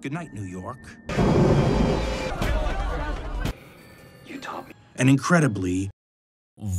Good night, New York. You taught me. And incredibly,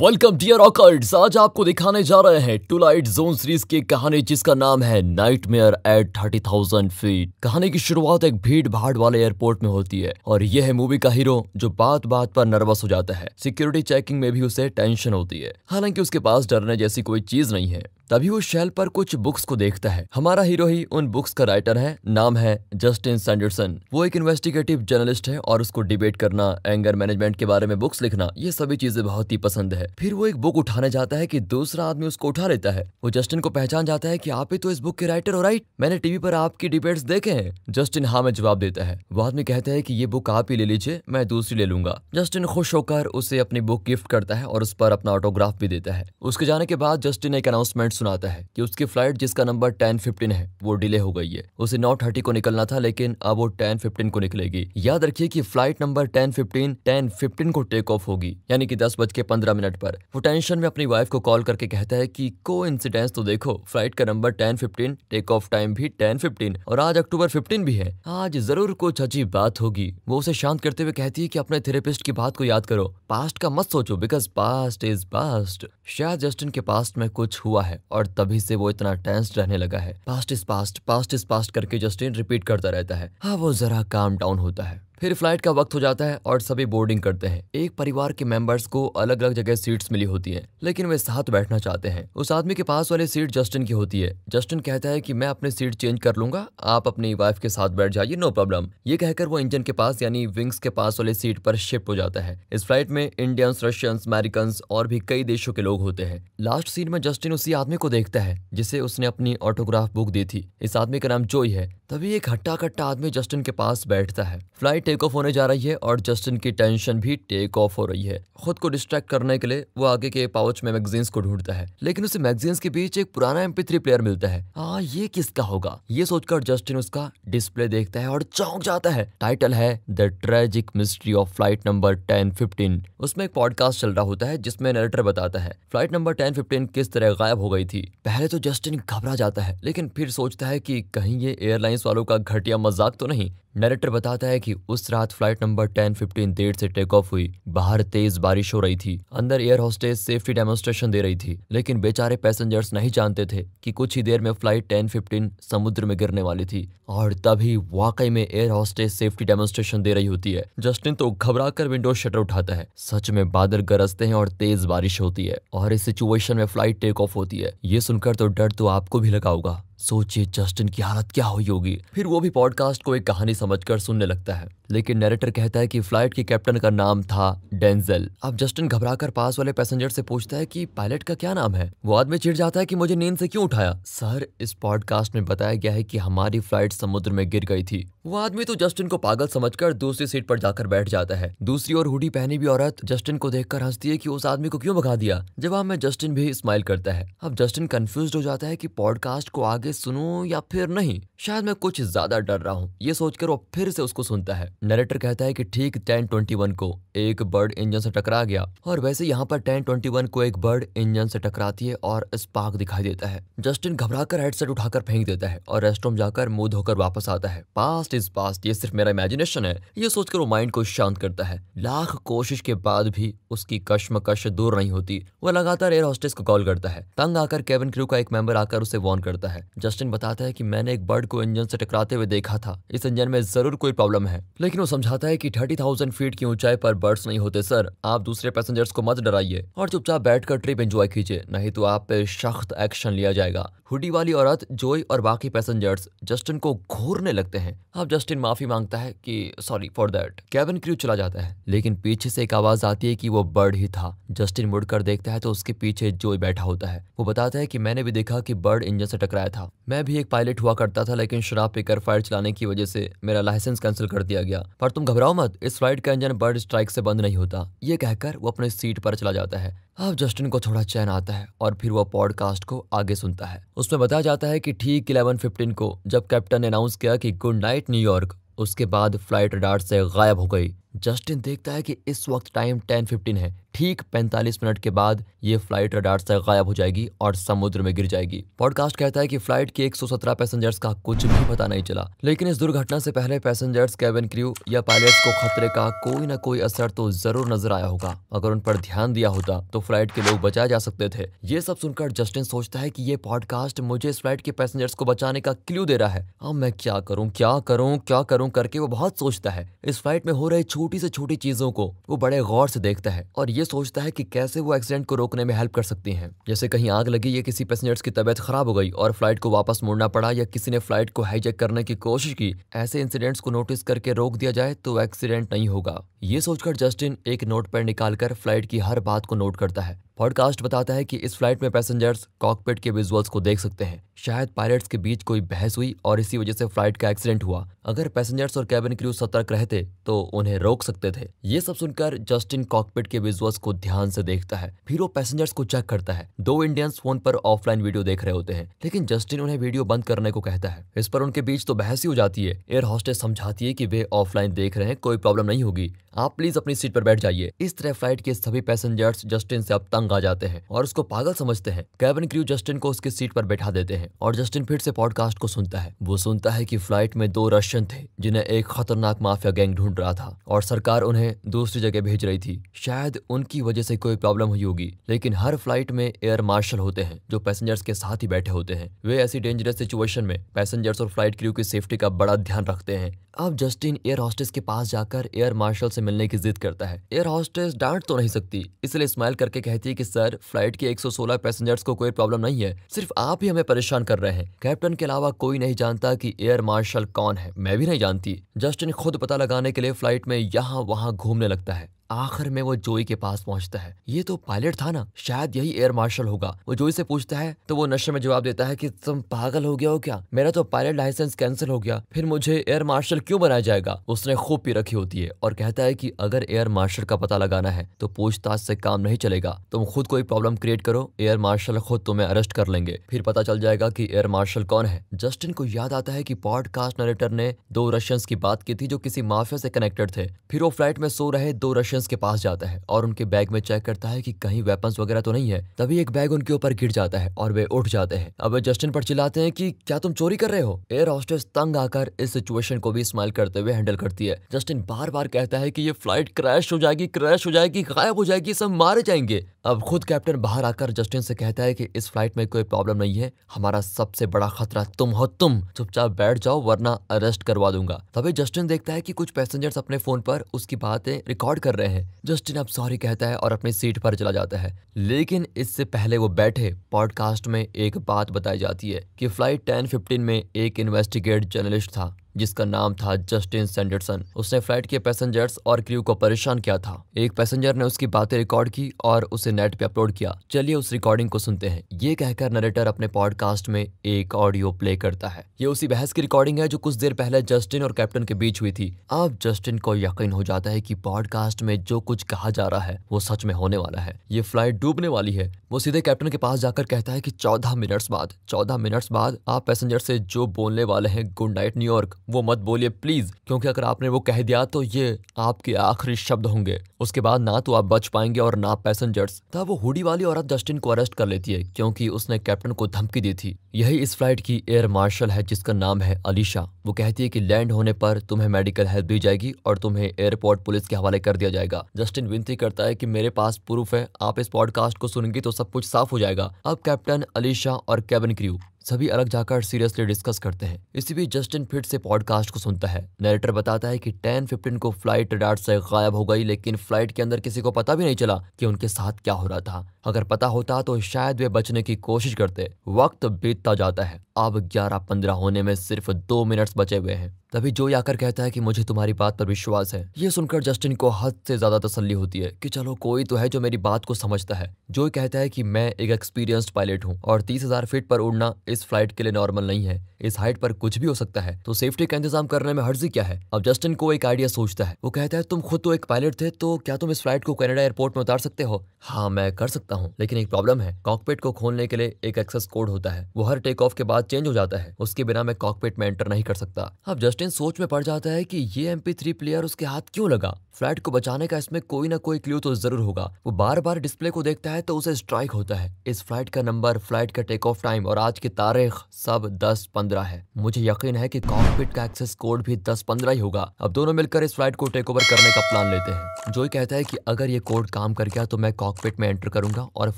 welcome dear ऑकर्ड्स आज आपको दिखाने जा रहे हैं टू लाइट जोन सीरीज की कहानी जिसका नाम है nightmare at thirty thousand feet कहानी की शुरुआत एक भीड़ भाड़ वाले एयरपोर्ट में होती है और यह है मूवी का हीरो जो बात बात पर नर्वस हो जाता है सिक्योरिटी चेकिंग में भी उसे टेंशन होती है हालांकि उसके पास डरने जैसी कोई चीज नहीं है तभी वो शेल पर कुछ बुक्स को देखता है हमारा हीरो ही उन बुक्स का राइटर है नाम है जस्टिन सैंडरसन वो एक इन्वेस्टिगेटिव जर्नलिस्ट है और उसको डिबेट करना एंगर मैनेजमेंट के बारे में बुक्स लिखना ये सभी चीजें बहुत ही पसंद है फिर वो एक बुक उठाने जाता है की दूसरा आदमी उसको उठा लेता है वो जस्टिन को पहचान जाता है की आप ही तो इस बुक के राइटर हो राइट मैंने टीवी पर आपकी डिबेट देखे हैं जस्टिन हाँ में जवाब देता है वो आदमी कहता है की ये बुक आप ही ले लीजिए मैं दूसरी ले लूंगा जस्टिन खुश होकर उसे अपनी बुक गिफ्ट करता है और उस पर अपना ऑटोग्राफ भी देता है उसके जाने के बाद जस्टिन एक अनाउंसमेंट सुनाता है कि उसकी फ्लाइट जिसका नंबर टेन फिफ्टीन है वो डिले हो गई है उसे नौ थर्टी को निकलना था लेकिन अब वो टेन फिफ्टीन को निकलेगी याद रखिए कि flight number ten fifteen ten fifteen को टेक ऑफ होगी यानी कि दस बज के पंद्रह मिनट पर वो टेंशन में अपनी वाइफ को कॉल करके कहता है की को इंसिडेंस तो देखो फ्लाइट का number ten fifteen take off time भी टेन फिफ्टीन और आज अक्टूबर फिफ्टीन भी है आज जरूर कुछ अजीब बात होगी वो उसे शांत करते हुए कहती है कि अपने थेरेपिस्ट की बात को याद करो पास्ट का मत सोचो बिकॉज पास्ट इज पास्ट शायद जस्टिन के पास्ट में कुछ हुआ है और तभी से वो इतना टेंस रहने लगा है past is past past is past करके जस्टिन रिपीट करता रहता है हाँ वो जरा काम डाउन होता है फिर फ्लाइट का वक्त हो जाता है और सभी बोर्डिंग करते हैं एक परिवार के मेंबर्स को अलग अलग जगह सीट्स मिली होती हैं लेकिन वे साथ बैठना चाहते हैं उस आदमी के पास वाली सीट जस्टिन की होती है जस्टिन कहता है कि मैं अपनी सीट चेंज कर लूंगा आप अपनी वाइफ के साथ बैठ जाइए नो प्रॉब्लम ये कहकर वो इंजन के पास यानी विंग्स के पास वाली सीट पर शिफ्ट हो जाता है इस फ्लाइट में इंडियंस रशियंस अमेरिकन और भी कई देशों के लोग होते हैं लास्ट सीट में जस्टिन उसी आदमी को देखता है जिसे उसने अपनी ऑटोग्राफ बुक दी थी इस आदमी का नाम जोई है तभी एक हट्टा कट्टा आदमी जस्टिन के पास बैठता है फ्लाइट टेक ऑफ होने जा रही है और जस्टिन की टेंशन भी टेक ऑफ हो रही है खुद को डिस्ट्रैक्ट करने के लिए वो आगे के पाउच में मैगजीन्स को ढूंढता है लेकिन उसे मैगजीन्स के बीच एक पुराना एमपी प्लेयर मिलता है आ, हाँ, ये किसका होगा ये सोचकर जस्टिन उसका डिस्प्ले देखता है और चौंक जाता है टाइटल है the tragic mystery of flight number ten fifteen उसमें एक पॉडकास्ट चल रहा होता है जिसमें नरेटर बताता है फ्लाइट नंबर टेन फिफ्टीन किस तरह गायब हो गई थी पहले तो जस्टिन घबरा जाता है लेकिन फिर सोचता है की कहीं ये एयरलाइन साइंस वालों का घटिया मजाक तो नहीं नरेटर बताता है कि उस रात फ्लाइट नंबर टेन फिफ्टीन देर से टेक ऑफ हुई बाहर तेज बारिश हो रही थी अंदर एयर होस्टेस सेफ्टी डेमोस्ट्रेशन दे रही थी लेकिन बेचारे पैसेंजर्स नहीं जानते थे कि कुछ ही देर में फ्लाइट टेन फिफ्टीन समुद्र में गिरने वाली थी और तभी वाकई में एयर होस्टेस सेफ्टी डेमोस्ट्रेशन दे रही होती है जस्टिन तो घबरा कर विंडो शटर उठाता है सच में बादल गरजते हैं और तेज बारिश होती है और इस सिचुएशन में फ्लाइट टेक ऑफ होती है ये सुनकर तो डर तो आपको भी लगा होगा सोचिए जस्टिन की हालत क्या हुई होगी फिर वो भी पॉडकास्ट को एक कहानी समझकर सुनने लगता है लेकिन नरेटर कहता है कि फ्लाइट के कैप्टन का नाम था डेंजल अब जस्टिन घबराकर पास वाले पैसेंजर से पूछता है कि पायलट का क्या नाम है वो आदमी चिढ़ जाता है कि मुझे नींद से क्यों उठाया सर इस पॉडकास्ट में बताया गया है कि हमारी फ्लाइट समुद्र में गिर गई थी वो आदमी तो जस्टिन को पागल समझकर दूसरी सीट पर जाकर बैठ जाता है दूसरी ओर हुडी पहनी भी औरत जस्टिन को देखकर हंसती है कि उस आदमी को क्यों भगा दिया जवाब में जस्टिन भी स्माइल करता है अब जस्टिन कंफ्यूज हो जाता है कि पॉडकास्ट को आगे सुनू या फिर नहीं शायद मैं कुछ ज्यादा डर रहा हूँ ये सोचकर वो फिर से उसको सुनता है नरेटर कहता है की ठीक टेन ट्वेंटी वन को एक बर्ड इंजन से टकरा गया और वैसे यहाँ पर टेन ट्वेंटी वन को एक बर्ड इंजन से टकराती है और स्पार्क दिखाई देता है जस्टिन घबराकर हेडसेट उठाकर फेंक देता है और रेस्टरूम जाकर मुंह धोकर वापस आता है पास्ट पास्ट इज पास्ट ये सिर्फ मेरा इमेजिनेशन है ये सोचकर वो माइंड को शांत करता है लाख कोशिश के बाद भी उसकी कश्मकश दूर नहीं होती वो लगातार एयर होस्टेस को कॉल करता है तंग आकर केबिन क्रू का एक मेंबर आकर उसे वार्न करता है जस्टिन बताता है कि मैंने एक बर्ड को इंजन से टकराते हुए देखा था इस इंजन में जरूर कोई प्रॉब्लम है लेकिन वो समझाता है की थर्टी फीट की ऊंचाई पर बर्ड्स नहीं होते सर आप दूसरे पैसेंजर्स को मत डराइए और चुपचाप बैठकर ट्रिप एंजॉय कीजिए नहीं तो आप पे सख्त एक्शन लिया जाएगा हुडी वाली औरत जोई और बाकी पैसेंजर्स जस्टिन को घूरने लगते हैं अब जस्टिन माफी मांगता है कि sorry for that cabin crew चला जाता है लेकिन पीछे से एक आवाज आती है कि वो बर्ड ही था जस्टिन मुड़कर देखता है तो उसके पीछे जोई बैठा होता है वो बताता है कि मैंने भी देखा कि बर्ड इंजन से टकराया था मैं भी एक पायलट हुआ करता था लेकिन शराब पीकर फायर चलाने की वजह से मेरा लाइसेंस कैंसिल कर दिया गया पर तुम घबराओ मत इस फ्लाइट का इंजन बर्ड स्ट्राइक से बंद नहीं होता ये कहकर वो अपने सीट पर चला जाता है अब जस्टिन को थोड़ा चैन आता है और फिर वो पॉडकास्ट को आगे सुनता है उसमें बताया जाता है कि ठीक 11:15 को जब कैप्टन ने अनाउंस किया कि गुड नाइट न्यूयॉर्क उसके बाद फ्लाइट रडार से गायब हो गई जस्टिन देखता है कि इस वक्त टाइम टेन फिफ्टीन है ठीक पैंतालीस मिनट के बाद ये फ्लाइट रडार से गायब हो जाएगी और समुद्र में गिर जाएगी पॉडकास्ट कहता है कि फ्लाइट के 117 पैसेंजर्स का कुछ भी पता नहीं चला लेकिन इस दुर्घटना से पहले पैसेंजर्स कैबिन क्रू या पायलट को खतरे का कोई ना कोई असर तो जरूर नजर आया होगा अगर उन पर ध्यान दिया होता तो फ्लाइट के लोग बचाए जा सकते थे ये सब सुनकर जस्टिन सोचता है की ये पॉडकास्ट मुझे इस फ्लाइट के पैसेंजर्स को बचाने का क्ल्यू दे रहा है अब मैं क्या करूँ क्या करूँ क्या करूँ करके वो बहुत सोचता है इस फ्लाइट में हो रहे छूट छोटी से छोटी चीजों को वो बड़े गौर से देखता है और ये सोचता है कि कैसे वो एक्सीडेंट को रोकने में हेल्प कर सकती हैं जैसे कहीं आग लगी या किसी पैसेंजर्स की तबीयत खराब हो गई और फ्लाइट को वापस मुड़ना पड़ा या किसी ने फ्लाइट को हाईजेक करने की कोशिश की ऐसे इंसिडेंट्स को नोटिस करके रोक दिया जाए तो एक्सीडेंट नहीं होगा ये सोचकर जस्टिन एक नोट पर निकालकर फ्लाइट की हर बात को नोट करता है पॉडकास्ट बताता है कि इस फ्लाइट में पैसेंजर्स कॉकपिट के विजुअल्स को देख सकते हैं शायद पायलट्स के बीच कोई बहस हुई और इसी वजह से फ्लाइट का एक्सीडेंट हुआ अगर पैसेंजर्स और कैबिन क्रू सतर्क रहते तो उन्हें रोक सकते थे ये सब सुनकर जस्टिन कॉकपिट के विजुअल्स को ध्यान से देखता है फिर वो पैसेंजर्स को चेक करता है दो इंडियंस फोन पर ऑफलाइन वीडियो देख रहे होते हैं लेकिन जस्टिन उन्हें वीडियो बंद करने को कहता है इस पर उनके बीच तो बहस ही हो जाती है एयर हॉस्टेस समझाती है की वे ऑफलाइन देख रहे हैं कोई प्रॉब्लम नहीं होगी आप प्लीज अपनी सीट पर बैठ जाइए इस तरह फ्लाइट के सभी पैसेंजर्स जस्टिन से अब तंग तंग आ जाते हैं और उसको पागल समझते हैं कैबिन क्रू जस्टिन को उसकी सीट पर बैठा देते हैं और जस्टिन फिर से पॉडकास्ट को सुनता है वो सुनता है की फ्लाइट में दो रशियन थे जिन्हें एक खतरनाक माफिया गैंग ढूंढ रहा था और सरकार उन्हें दूसरी जगह भेज रही थी शायद उनकी वजह से कोई प्रॉब्लम हुई होगी लेकिन हर फ्लाइट में एयर मार्शल होते हैं जो पैसेंजर्स के साथ ही बैठे होते हैं वे ऐसी डेंजरस सिचुएशन में पैसेंजर्स और फ्लाइट क्रू की सेफ्टी का बड़ा ध्यान रखते हैं अब जस्टिन एयर हॉस्टेस के पास जाकर एयर मार्शल से मिलने की जिद करता है एयर हॉस्टेस डांट तो नहीं सकती इसलिए स्माइल करके कहती यात्री की सर फ्लाइट के 116 पैसेंजर्स को कोई प्रॉब्लम नहीं है सिर्फ आप ही हमें परेशान कर रहे हैं कैप्टन के अलावा कोई नहीं जानता कि एयर मार्शल कौन है मैं भी नहीं जानती जस्टिन खुद पता लगाने के लिए फ्लाइट में यहाँ वहाँ घूमने लगता है आखिर में वो जोई के पास पहुंचता है ये तो पायलट था ना शायद यही एयर मार्शल होगा वो जोई से पूछता है तो वो नशे में जवाब देता है कि तुम पागल हो गया हो क्या मेरा तो पायलट लाइसेंस कैंसिल हो गया फिर मुझे एयर मार्शल क्यों बनाया जाएगा उसने खूब पी रखी होती है और कहता है की अगर एयर मार्शल का पता लगाना है तो पूछताछ से काम नहीं चलेगा तुम खुद कोई प्रॉब्लम क्रिएट करो एयर मार्शल खुद तुम्हें अरेस्ट कर लेंगे फिर पता चल जाएगा की एयर मार्शल कौन है जस्टिन को याद आता है की पॉडकास्ट नरेटर ने दो रशियंस की बात की थी जो किसी माफिया से कनेक्टेड थे फिर वो फ्लाइट में सो रहे दो रशियन इजिप्शियंस के पास जाता है और उनके बैग में चेक करता है कि कहीं वेपन्स वगैरह तो नहीं है तभी एक बैग उनके ऊपर गिर जाता है और वे उठ जाते हैं अब वे जस्टिन पर चिल्लाते हैं कि क्या तुम चोरी कर रहे हो एयर हॉस्टेस तंग आकर इस सिचुएशन को भी स्माइल करते हुए हैंडल करती है जस्टिन बार बार कहता है की ये फ्लाइट क्रैश हो जाएगी क्रैश हो जाएगी गायब हो जाएगी सब मारे जाएंगे अब खुद कैप्टन बाहर आकर जस्टिन से कहता है कि इस फ्लाइट में कोई प्रॉब्लम नहीं है हमारा सबसे बड़ा खतरा तुम हो तुम चुपचाप बैठ जाओ वरना अरेस्ट करवा दूंगा तभी जस्टिन देखता है कि कुछ पैसेंजर्स अपने फोन पर उसकी बातें रिकॉर्ड कर रहे करते हैं जस्टिन अब सॉरी कहता है और अपनी सीट पर चला जाता है लेकिन इससे पहले वो बैठे पॉडकास्ट में एक बात बताई जाती है कि फ्लाइट टेन फिफ्टीन में एक इन्वेस्टिगेट जर्नलिस्ट था जिसका नाम था जस्टिन सैंडरसन उसने फ्लाइट के पैसेंजर्स और क्रू को परेशान किया था एक पैसेंजर ने उसकी बातें रिकॉर्ड की और उसे नेट पे अपलोड किया चलिए उस रिकॉर्डिंग को सुनते हैं ये कहकर नरेटर अपने पॉडकास्ट में एक ऑडियो प्ले करता है ये उसी बहस की रिकॉर्डिंग है जो कुछ देर पहले जस्टिन और कैप्टन के बीच हुई थी अब जस्टिन को यकीन हो जाता है की पॉडकास्ट में जो कुछ कहा जा रहा है वो सच में होने वाला है ये फ्लाइट डूबने वाली है वो सीधे कैप्टन के पास जाकर कहता है की चौदह मिनट्स बाद चौदह मिनट्स बाद आप पैसेंजर से जो बोलने वाले हैं गुड नाइट न्यूयॉर्क वो मत बोलिए प्लीज क्योंकि अगर आपने वो कह दिया तो ये आपके आखिरी शब्द होंगे उसके बाद ना तो आप बच पाएंगे और ना पैसेंजर्स तब वो हुडी वाली औरत जस्टिन को अरेस्ट कर लेती है क्योंकि उसने कैप्टन को धमकी दी थी यही इस फ्लाइट की एयर मार्शल है जिसका नाम है अलीशा वो कहती है की लैंड होने पर तुम्हें मेडिकल हेल्प दी जाएगी और तुम्हें एयरपोर्ट पुलिस के हवाले कर दिया जाएगा जस्टिन विनती करता है की मेरे पास प्रूफ है आप इस पॉडकास्ट को सुनेंगी तो सब कुछ साफ हो जाएगा अब कैप्टन अलीशा और कैबिन क्रू सभी अलग जाकर सीरियसली डिस्कस करते हैं इसी बीच जस्टिन फिर से पॉडकास्ट को सुनता है नरेटर बताता है कि टेन फिफ्टीन को फ्लाइट रडार से गायब हो गई लेकिन फ्लाइट के अंदर किसी को पता भी नहीं चला कि उनके साथ क्या हो रहा था अगर पता होता तो शायद वे बचने की कोशिश करते वक्त बीतता जाता है अब ग्यारह पंद्रह होने में सिर्फ दो मिनट्स बचे हुए हैं तभी जो आकर कहता है कि मुझे तुम्हारी बात पर विश्वास है ये सुनकर जस्टिन को हद से ज्यादा तसल्ली होती है कि चलो कोई तो है जो मेरी बात को समझता है जो कहता है कि मैं एक एक्सपीरियंस्ड पायलट हूँ और तीस हजार फीट पर उड़ना इस फ्लाइट के लिए नॉर्मल नहीं है इस हाइट पर कुछ भी हो सकता है तो सेफ्टी का इंतजाम करने में हर्जी क्या है अब जस्टिन को एक आइडिया सोचता है वो कहता है तुम खुद तो एक पायलट थे तो क्या तुम इस फ्लाइट को कैनेडा एयरपोर्ट में उतार सकते हो हाँ मैं कर सकता हूँ लेकिन एक प्रॉब्लम है कॉकपेट को खोलने के लिए एक एक्सेस कोड होता है वो हर टेक ऑफ के बाद चेंज हो जाता है उसके बिना मैं कॉकपेट में एंटर नहीं कर सकता अब जस्टिन सचिन सोच में पड़ जाता है कि ये एम थ्री प्लेयर उसके हाथ क्यों लगा फ्लैट को बचाने का इसमें कोई ना कोई क्ल्यू तो जरूर होगा वो बार बार डिस्प्ले को देखता है तो उसे स्ट्राइक होता है इस फ्लाइट का नंबर फ्लाइट का टेक ऑफ टाइम और आज की तारीख सब दस पंद्रह है मुझे यकीन है कि कॉकपिट का एक्सेस कोड भी दस पंद्रह ही होगा अब दोनों मिलकर इस फ्लाइट को टेक ओवर करने का प्लान लेते हैं जो कहता है की अगर ये कोड काम कर गया तो मैं कॉकपिट में एंटर करूंगा और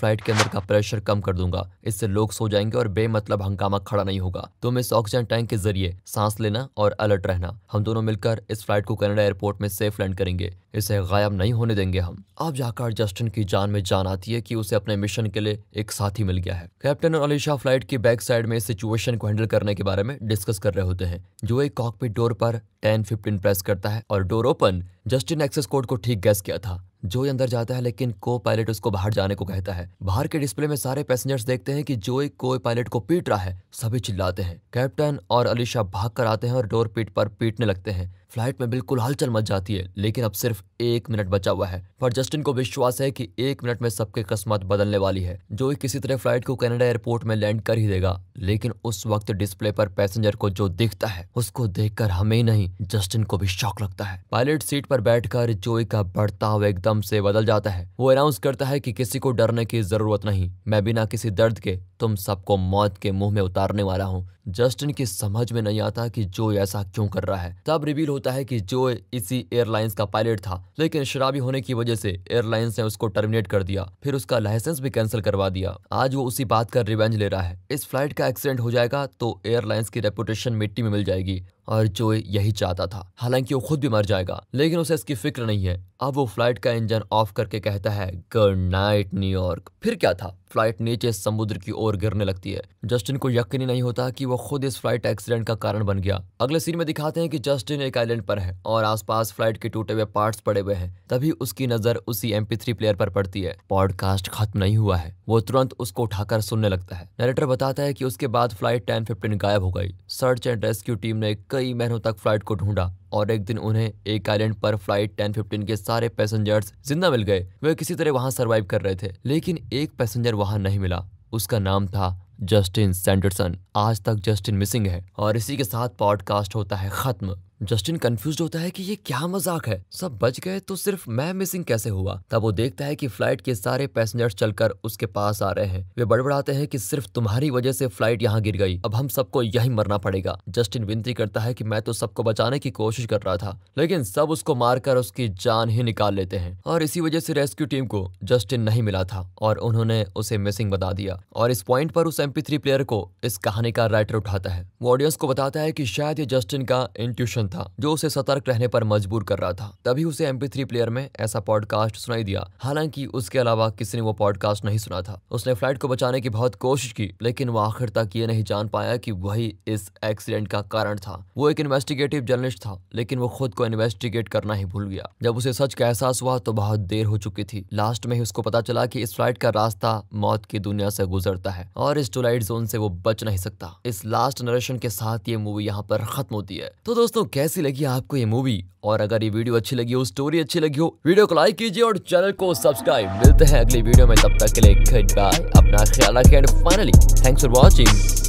फ्लाइट के अंदर का प्रेशर कम कर दूंगा इससे लोग सो जाएंगे और बेमतलब हंगामा खड़ा नहीं होगा तुम इस ऑक्सीजन टैंक के जरिए सांस लेना और अलर्ट अलर्ट रहना हम दोनों मिलकर इस फ्लाइट को कनाडा एयरपोर्ट में सेफ लैंड करेंगे इसे गायब नहीं होने देंगे हम अब जाकर जस्टिन की जान में जान आती है कि उसे अपने मिशन के लिए एक साथी मिल गया है कैप्टन और अलीशा फ्लाइट की बैक साइड में सिचुएशन को हैंडल करने के बारे में डिस्कस कर रहे होते हैं जो एक कॉकपिट डोर पर टेन फिफ्टीन प्रेस करता है और door open Justin access code को ठीक गैस किया था जोई अंदर जाता है लेकिन को पायलट उसको बाहर जाने को कहता है बाहर के डिस्प्ले में सारे पैसेंजर्स देखते हैं कि जोई को पायलट को पीट रहा है सभी चिल्लाते हैं कैप्टन और अलीशा भाग कर आते हैं और डोर पीट पर पीटने लगते हैं फ्लाइट में बिल्कुल हलचल मच जाती है लेकिन अब सिर्फ एक मिनट बचा हुआ है पर जस्टिन को विश्वास है कि एक मिनट में सबके किस्मत बदलने वाली है जो किसी तरह फ्लाइट को कनाडा एयरपोर्ट में लैंड कर ही देगा लेकिन उस वक्त डिस्प्ले पर पैसेंजर को जो दिखता है उसको देखकर हमें नहीं जस्टिन को भी शौक लगता है पायलट सीट पर बैठकर जोई का बर्ताव एकदम से बदल जाता है वो अनाउंस करता है कि किसी को डरने की जरूरत नहीं मैं बिना किसी दर्द के तुम सबको मौत के मुंह में उतारने वाला हूँ जस्टिन की समझ में नहीं आता कि जो ऐसा क्यों कर रहा है तब रिवील होता है कि जो इसी एयरलाइंस का पायलट था लेकिन शराबी होने की वजह से एयरलाइंस ने उसको टर्मिनेट कर दिया फिर उसका लाइसेंस भी कैंसिल करवा दिया आज वो उसी बात का रिवेंज ले रहा है इस फ्लाइट का एक्सीडेंट हो जाएगा तो एयरलाइंस की रेपुटेशन मिट्टी में मिल जाएगी और जो यही चाहता था हालांकि वो खुद भी मर जाएगा लेकिन उसे इसकी फिक्र नहीं है अब वो फ्लाइट का इंजन ऑफ करके कहता है गुड नाइट न्यूयॉर्क फिर क्या था फ्लाइट नीचे समुद्र की ओर गिरने लगती है जस्टिन को यकीन ही नहीं होता कि वो खुद इस फ्लाइट एक्सीडेंट का कारण बन गया अगले सीन में दिखाते हैं कि जस्टिन एक आइलैंड पर है और आसपास फ्लाइट के टूटे हुए पार्ट्स पड़े हुए हैं तभी उसकी नजर उसी एम प्लेयर पर पड़ती है पॉडकास्ट खत्म नहीं हुआ है वो तुरंत उसको उठाकर सुनने लगता है नरेटर बताता है की उसके बाद फ्लाइट टेन गायब हो गई सर्च एंड रेस्क्यू टीम ने कई महीनों तक फ्लाइट को ढूंढा और एक दिन उन्हें एक आइलैंड पर फ्लाइट 1015 के सारे पैसेंजर्स जिंदा मिल गए वे किसी तरह वहां सरवाइव कर रहे थे लेकिन एक पैसेंजर वहां नहीं मिला उसका नाम था जस्टिन सैंडरसन आज तक जस्टिन मिसिंग है और इसी के साथ पॉडकास्ट होता है खत्म जस्टिन कंफ्यूज होता है कि ये क्या मजाक है सब बच गए तो सिर्फ मैं मिसिंग कैसे हुआ तब वो देखता है कि फ्लाइट के सारे पैसेंजर्स चलकर उसके पास आ रहे हैं वे बड़बड़ाते हैं कि सिर्फ तुम्हारी वजह से फ्लाइट यहाँ गिर गई अब हम सबको यही मरना पड़ेगा जस्टिन विनती करता है कि मैं तो सबको बचाने की कोशिश कर रहा था लेकिन सब उसको मारकर उसकी जान ही निकाल लेते हैं और इसी वजह से रेस्क्यू टीम को जस्टिन नहीं मिला था और उन्होंने उसे मिसिंग बता दिया और इस पॉइंट पर उस एमपी प्लेयर को इस कहानी का राइटर उठाता है वो ऑडियंस को बताता है की शायद ये जस्टिन का इंट्यूशन मोहन था जो उसे सतर्क रहने पर मजबूर कर रहा था तभी उसे एम प्लेयर में ऐसा पॉडकास्ट सुनाई दिया हालांकि उसके अलावा किसी ने वो पॉडकास्ट नहीं सुना था उसने फ्लाइट को बचाने की बहुत कोशिश की लेकिन वो आखिर तक ये नहीं जान पाया की वही इस एक्सीडेंट का कारण था वो एक इन्वेस्टिगेटिव जर्नलिस्ट था लेकिन वो खुद को इन्वेस्टिगेट करना ही भूल गया जब उसे सच का एहसास हुआ तो बहुत देर हो चुकी थी लास्ट में ही उसको पता चला की इस फ्लाइट का रास्ता मौत की दुनिया से गुजरता है और इस टूलाइट जोन से वो बच नहीं सकता इस लास्ट नरेशन के साथ ये मूवी यहाँ पर खत्म होती है तो दोस्तों कैसी लगी आपको ये मूवी और अगर ये वीडियो अच्छी लगी हो स्टोरी अच्छी लगी हो वीडियो को लाइक कीजिए और चैनल को सब्सक्राइब मिलते हैं अगली वीडियो में तब तक के लिए गुड बाय अपना ख्याल रखें and finally thanks for watching